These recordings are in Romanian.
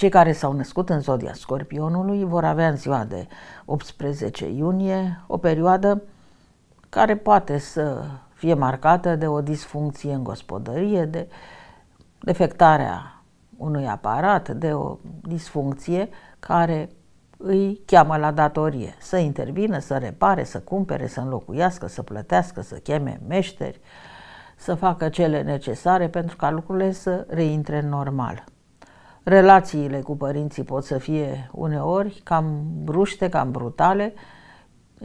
Cei care s-au născut în zodia scorpionului vor avea în ziua de 18 iunie o perioadă care poate să fie marcată de o disfuncție în gospodărie, de defectarea unui aparat, de o disfuncție care îi cheamă la datorie să intervină, să repare, să cumpere, să înlocuiască, să plătească, să cheme meșteri, să facă cele necesare pentru ca lucrurile să reintre normal. Relațiile cu părinții pot să fie uneori cam bruște, cam brutale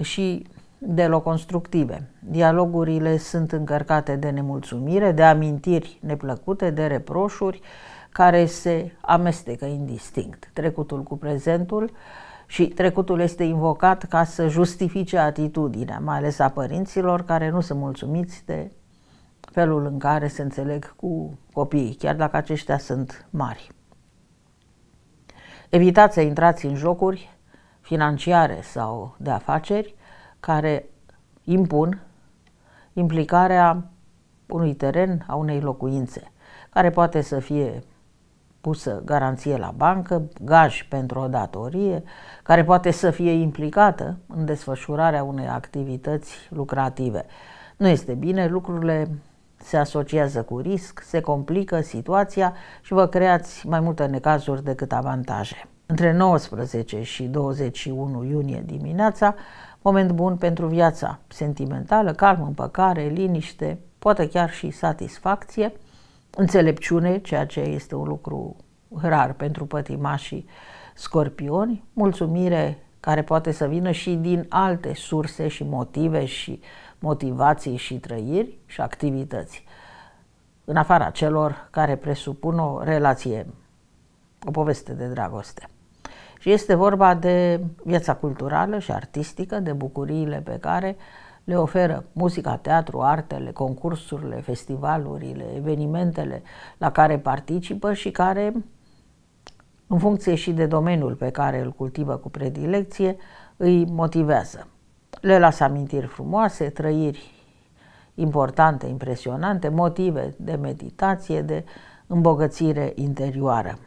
și deloc constructive. Dialogurile sunt încărcate de nemulțumire, de amintiri neplăcute, de reproșuri care se amestecă indistinct, trecutul cu prezentul și trecutul este invocat ca să justifice atitudinea, mai ales a părinților care nu sunt mulțumiți de felul în care se înțeleg cu copiii, chiar dacă aceștia sunt mari. Evitați să intrați în jocuri financiare sau de afaceri care impun implicarea unui teren, a unei locuințe, care poate să fie pusă garanție la bancă, gaj pentru o datorie, care poate să fie implicată în desfășurarea unei activități lucrative. Nu este bine, lucrurile se asociază cu risc, se complică situația și vă creați mai multe necazuri decât avantaje. Între 19 și 21 iunie dimineața, moment bun pentru viața sentimentală, calm, împăcare, liniște, poate chiar și satisfacție, înțelepciune, ceea ce este un lucru rar pentru pătimașii scorpioni, mulțumire care poate să vină și din alte surse și motive și motivații și trăiri și activități, în afara celor care presupun o relație, o poveste de dragoste. Și este vorba de viața culturală și artistică, de bucuriile pe care le oferă muzica, teatru, artele, concursurile, festivalurile, evenimentele la care participă și care, în funcție și de domeniul pe care îl cultivă cu predilecție, îi motivează. Le las amintiri frumoase, trăiri importante, impresionante, motive de meditație, de îmbogățire interioară.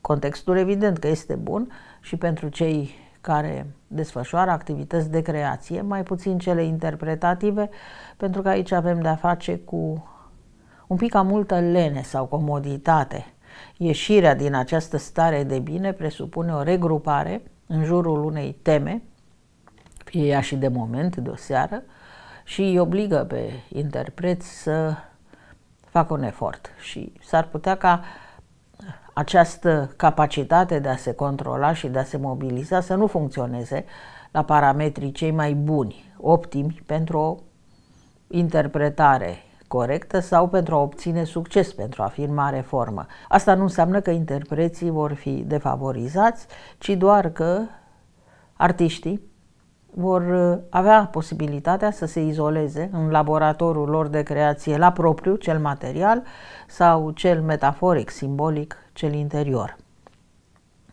Contextul evident că este bun și pentru cei care desfășoară activități de creație, mai puțin cele interpretative, pentru că aici avem de-a face cu un pic cam multă lene sau comoditate. Ieșirea din această stare de bine presupune o regrupare în jurul unei teme e ea și de moment, de o seară, și îi obligă pe interpreți să facă un efort. Și s-ar putea ca această capacitate de a se controla și de a se mobiliza să nu funcționeze la parametrii cei mai buni, optimi pentru o interpretare corectă sau pentru a obține succes, pentru a fi în mare formă. Asta nu înseamnă că interpreții vor fi defavorizați, ci doar că artiștii vor uh, avea posibilitatea să se izoleze în laboratorul lor de creație la propriu, cel material sau cel metaforic, simbolic, cel interior.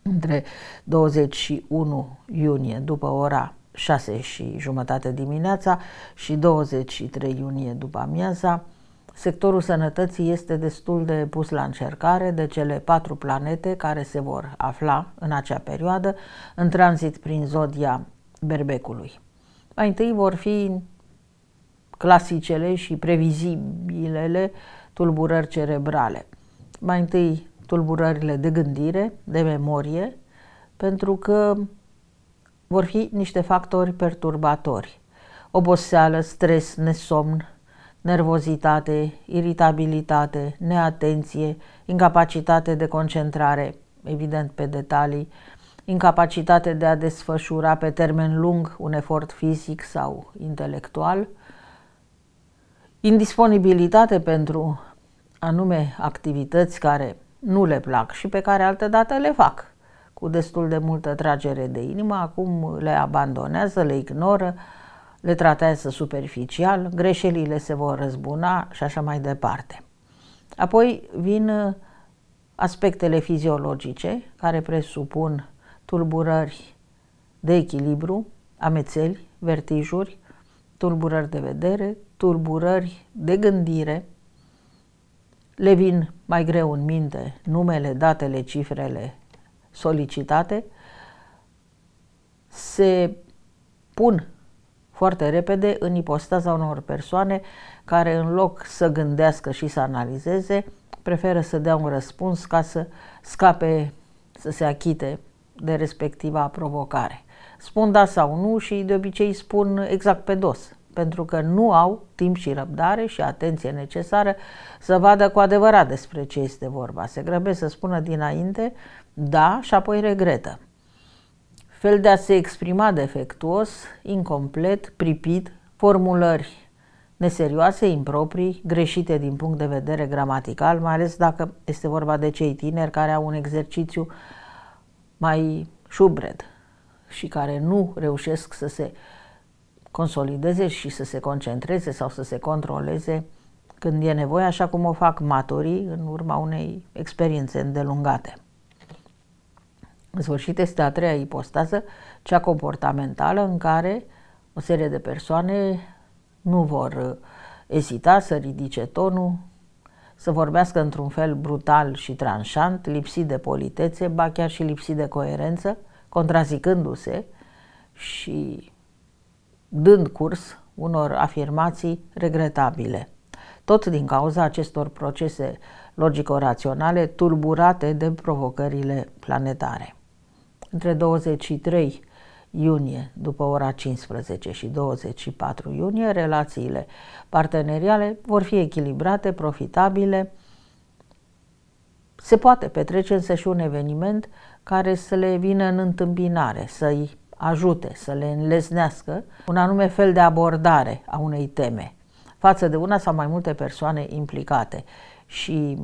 Între 21 iunie, după ora 6 și jumătate dimineața și 23 iunie după amiaza, sectorul sănătății este destul de pus la încercare de cele patru planete care se vor afla în acea perioadă în tranzit prin zodia berbecului. Mai întâi vor fi clasicele și previzibilele tulburări cerebrale. Mai întâi tulburările de gândire, de memorie, pentru că vor fi niște factori perturbatori. Oboseală, stres, nesomn, nervozitate, iritabilitate, neatenție, incapacitate de concentrare, evident pe detalii, incapacitate de a desfășura pe termen lung un efort fizic sau intelectual, indisponibilitate pentru anume activități care nu le plac și pe care dată le fac cu destul de multă tragere de inimă, acum le abandonează, le ignoră, le tratează superficial, greșelile se vor răzbuna și așa mai departe. Apoi vin aspectele fiziologice care presupun tulburări de echilibru, amețeli, vertijuri, tulburări de vedere, tulburări de gândire, le vin mai greu în minte numele, datele, cifrele solicitate, se pun foarte repede în ipostaza unor persoane care în loc să gândească și să analizeze, preferă să dea un răspuns ca să scape, să se achite de respectiva provocare. Spun da sau nu și de obicei spun exact pe dos, pentru că nu au timp și răbdare și atenție necesară să vadă cu adevărat despre ce este vorba. Se grăbesc să spună dinainte da și apoi regretă. Fel de a se exprima defectuos, incomplet, pripit, formulări neserioase, improprii, greșite din punct de vedere gramatical, mai ales dacă este vorba de cei tineri care au un exercițiu uh, mai șubred și care nu reușesc să se consolideze și să se concentreze sau să se controleze când e nevoie, așa cum o fac maturii în urma unei experiențe îndelungate. În sfârșit este a treia ipostază, cea comportamentală, în care o serie de persoane nu vor uh, ezita să ridice tonul, să vorbească într-un fel brutal și tranșant, lipsit de politețe, ba chiar și lipsit de coerență, contrazicându-se și dând curs unor afirmații regretabile. Tot din cauza acestor procese logico-raționale tulburate de provocările planetare. Între 23 iunie, după ora 15 și 24 iunie, relațiile parteneriale vor fi echilibrate, profitabile. Se poate petrece însă și un eveniment care să le vină în întâmpinare, să-i ajute, să le înlesnească un anume fel de abordare a unei teme față de una sau mai multe persoane implicate. Și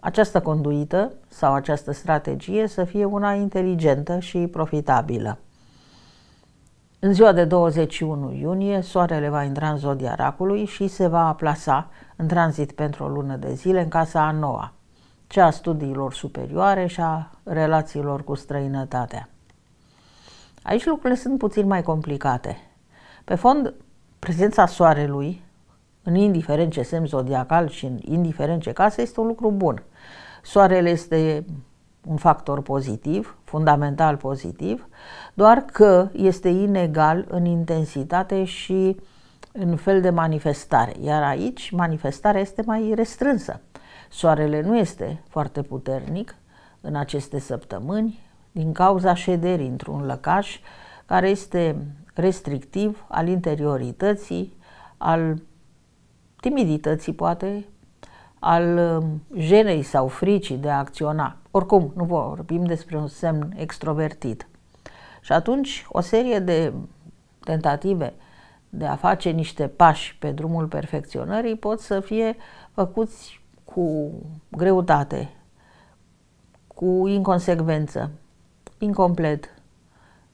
această conduită sau această strategie să fie una inteligentă și profitabilă. În ziua de 21 iunie, soarele va intra în zodia racului și se va plasa în tranzit pentru o lună de zile în casa a noua, cea a studiilor superioare și a relațiilor cu străinătatea. Aici lucrurile sunt puțin mai complicate. Pe fond, prezența soarelui, în indiferent ce semn zodiacal și în indiferent ce casă, este un lucru bun. Soarele este un factor pozitiv, fundamental pozitiv, doar că este inegal în intensitate și în fel de manifestare. Iar aici manifestarea este mai restrânsă. Soarele nu este foarte puternic în aceste săptămâni din cauza șederii într-un lăcaș care este restrictiv al interiorității, al timidității poate, al um, jenei sau fricii de a acționa. Oricum, nu vorbim despre un semn extrovertit. Și atunci, o serie de tentative de a face niște pași pe drumul perfecționării pot să fie făcuți cu greutate, cu inconsecvență, incomplet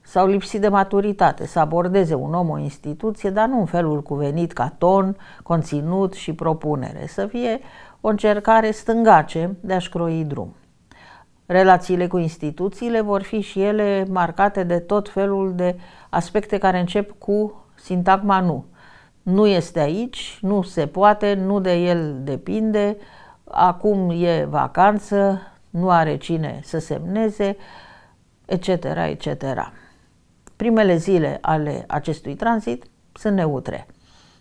sau lipsit de maturitate, să abordeze un om o instituție, dar nu în felul cuvenit ca ton, conținut și propunere, să fie o încercare stângace de a-și croi drum. Relațiile cu instituțiile vor fi și ele marcate de tot felul de aspecte care încep cu sintagma nu. Nu este aici, nu se poate, nu de el depinde, acum e vacanță, nu are cine să semneze, etc., etc. Primele zile ale acestui tranzit sunt neutre.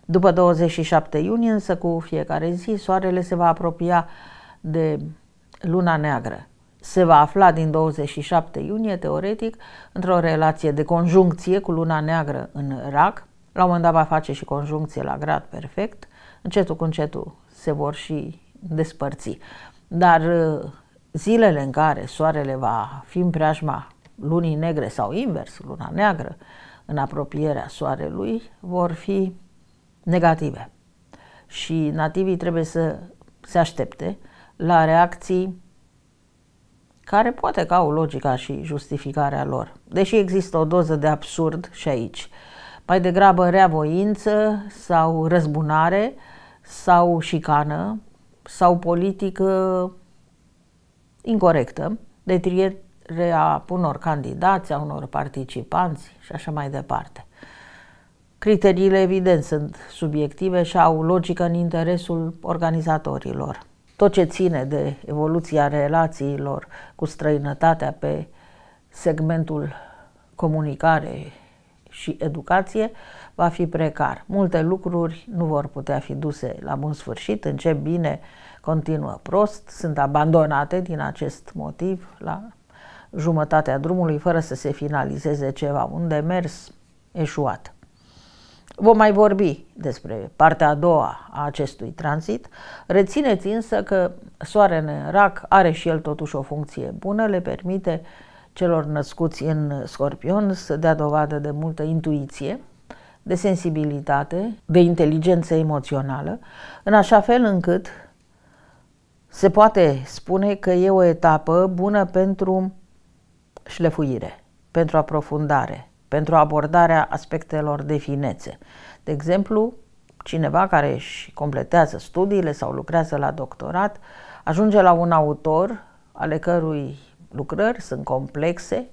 După 27 iunie, însă cu fiecare zi, soarele se va apropia de luna neagră se va afla din 27 iunie, teoretic, într-o relație de conjuncție cu luna neagră în rac. La un moment dat va face și conjuncție la grad perfect. Încetul cu încetul se vor și despărți. Dar uh, zilele în care soarele va fi în preajma lunii negre sau invers, luna neagră, în apropierea soarelui, vor fi negative. Și nativii trebuie să se aștepte la reacții care poate că au logica și justificarea lor, deși există o doză de absurd și aici. Mai degrabă reavoință sau răzbunare sau șicană sau politică incorrectă, triere a unor candidați, a unor participanți și așa mai departe. Criteriile, evident, sunt subiective și au logică în interesul organizatorilor tot ce ține de evoluția relațiilor cu străinătatea pe segmentul comunicare și educație va fi precar. Multe lucruri nu vor putea fi duse la bun sfârșit, încep bine, continuă prost, sunt abandonate din acest motiv la jumătatea drumului fără să se finalizeze ceva, un demers eșuat. Vom mai vorbi despre partea a doua a acestui tranzit. Rețineți însă că soarele în rac are și el totuși o funcție bună, le permite celor născuți în scorpion să dea dovadă de multă intuiție, de sensibilitate, de inteligență emoțională, în așa fel încât se poate spune că e o etapă bună pentru șlefuire, pentru aprofundare, pentru abordarea aspectelor de finețe. De exemplu, cineva care își completează studiile sau lucrează la doctorat ajunge la un autor ale cărui lucrări sunt complexe,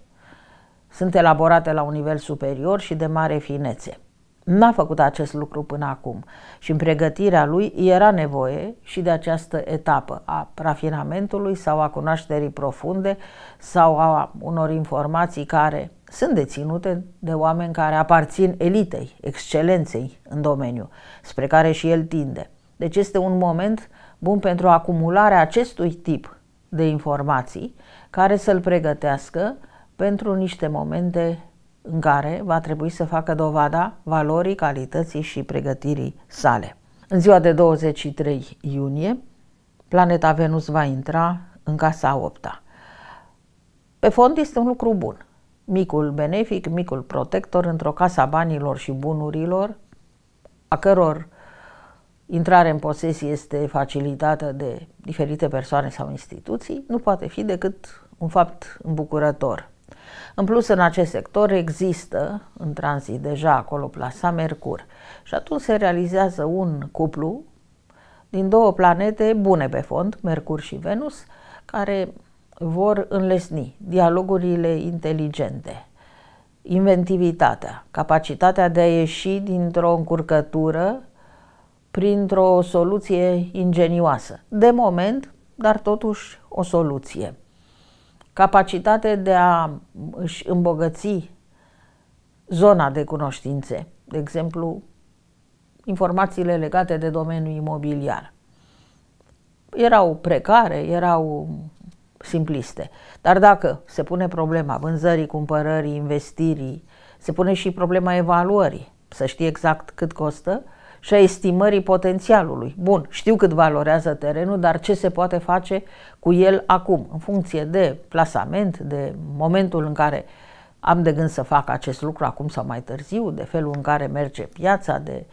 sunt elaborate la un nivel superior și de mare finețe. N-a făcut acest lucru până acum și în pregătirea lui era nevoie și de această etapă a rafinamentului sau a cunoașterii profunde sau a unor informații care sunt deținute de oameni care aparțin elitei, excelenței în domeniu, spre care și el tinde. Deci este un moment bun pentru acumularea acestui tip de informații care să-l pregătească pentru niște momente în care va trebui să facă dovada valorii, calității și pregătirii sale. În ziua de 23 iunie, planeta Venus va intra în casa 8 -a. Pe fond este un lucru bun, micul benefic, micul protector într-o casă a banilor și bunurilor, a căror intrare în posesie este facilitată de diferite persoane sau instituții, nu poate fi decât un fapt îmbucurător. În plus, în acest sector există în tranzit deja acolo plasa Mercur și atunci se realizează un cuplu din două planete bune pe fond, Mercur și Venus, care vor înlesni dialogurile inteligente, inventivitatea, capacitatea de a ieși dintr-o încurcătură printr-o soluție ingenioasă. De moment, dar totuși o soluție. Capacitate de a își îmbogăți zona de cunoștințe, de exemplu, informațiile legate de domeniul imobiliar. Erau precare, erau simpliste. Dar dacă se pune problema vânzării, cumpărării, investirii, se pune și problema evaluării, să știi exact cât costă și a estimării potențialului. Bun, știu cât valorează terenul, dar ce se poate face cu el acum, în funcție de plasament, de momentul în care am de gând să fac acest lucru acum sau mai târziu, de felul în care merge piața, de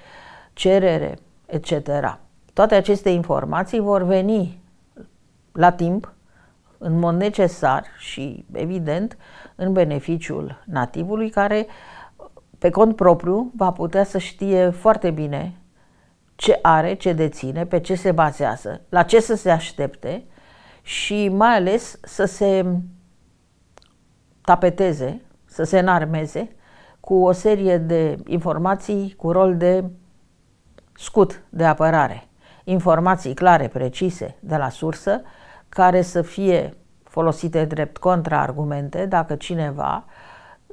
cerere, etc. Toate aceste informații vor veni la timp în mod necesar și evident în beneficiul nativului care pe cont propriu va putea să știe foarte bine ce are, ce deține, pe ce se bazează, la ce să se aștepte și mai ales să se tapeteze, să se înarmeze cu o serie de informații cu rol de scut de apărare, informații clare, precise, de la sursă, care să fie folosite drept contraargumente dacă cineva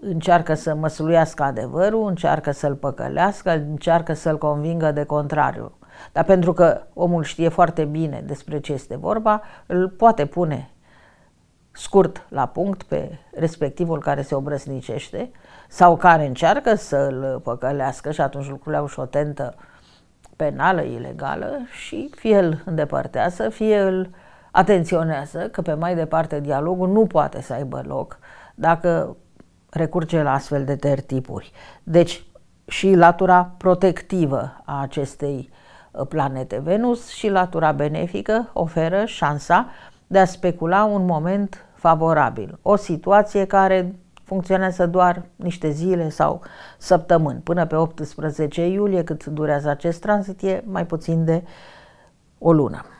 încearcă să măsluiască adevărul, încearcă să-l păcălească, încearcă să-l convingă de contrariu. Dar pentru că omul știe foarte bine despre ce este vorba, îl poate pune scurt la punct pe respectivul care se obrăsnicește sau care încearcă să îl păcălească și atunci lucrurile au și o tentă penală, ilegală și fie îl îndepărtează, fie îl uh, atenționează că pe mai departe dialogul nu poate să aibă loc dacă recurge la astfel de tertipuri. Deci și latura protectivă a acestei uh, planete Venus și latura benefică oferă șansa de a specula un moment favorabil, o situație care funcționează doar niște zile sau săptămâni. Până pe 18 iulie, cât durează acest tranzit, e mai puțin de o lună.